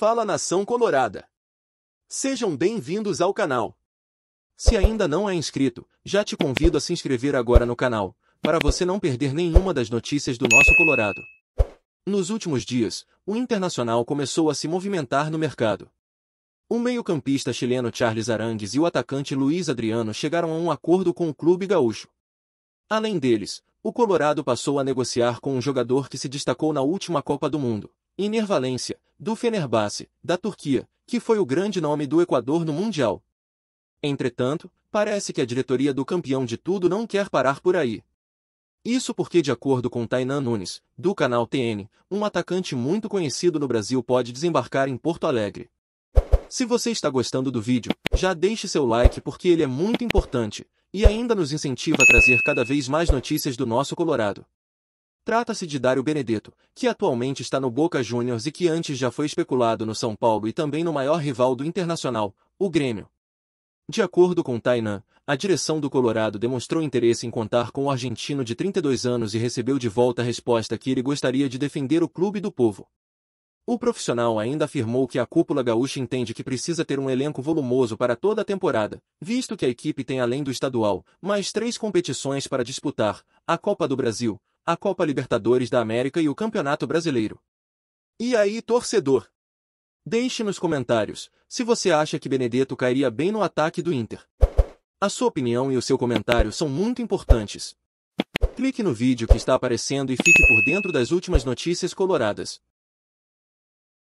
Fala Nação Colorada! Sejam bem-vindos ao canal. Se ainda não é inscrito, já te convido a se inscrever agora no canal, para você não perder nenhuma das notícias do nosso Colorado. Nos últimos dias, o Internacional começou a se movimentar no mercado. O meio-campista chileno Charles Arangues e o atacante Luiz Adriano chegaram a um acordo com o clube gaúcho. Além deles, o Colorado passou a negociar com um jogador que se destacou na última Copa do Mundo, Iner Valência, do Fenerbahçe, da Turquia, que foi o grande nome do Equador no Mundial. Entretanto, parece que a diretoria do campeão de tudo não quer parar por aí. Isso porque, de acordo com Tainan Nunes, do canal TN, um atacante muito conhecido no Brasil pode desembarcar em Porto Alegre. Se você está gostando do vídeo, já deixe seu like porque ele é muito importante e ainda nos incentiva a trazer cada vez mais notícias do nosso Colorado. Trata-se de Dário Benedetto, que atualmente está no Boca Juniors e que antes já foi especulado no São Paulo e também no maior rival do Internacional, o Grêmio. De acordo com Tainan, a direção do Colorado demonstrou interesse em contar com o argentino de 32 anos e recebeu de volta a resposta que ele gostaria de defender o clube do povo. O profissional ainda afirmou que a cúpula gaúcha entende que precisa ter um elenco volumoso para toda a temporada, visto que a equipe tem além do estadual, mais três competições para disputar, a Copa do Brasil, a Copa Libertadores da América e o Campeonato Brasileiro. E aí, torcedor? Deixe nos comentários se você acha que Benedetto cairia bem no ataque do Inter. A sua opinião e o seu comentário são muito importantes. Clique no vídeo que está aparecendo e fique por dentro das últimas notícias coloradas.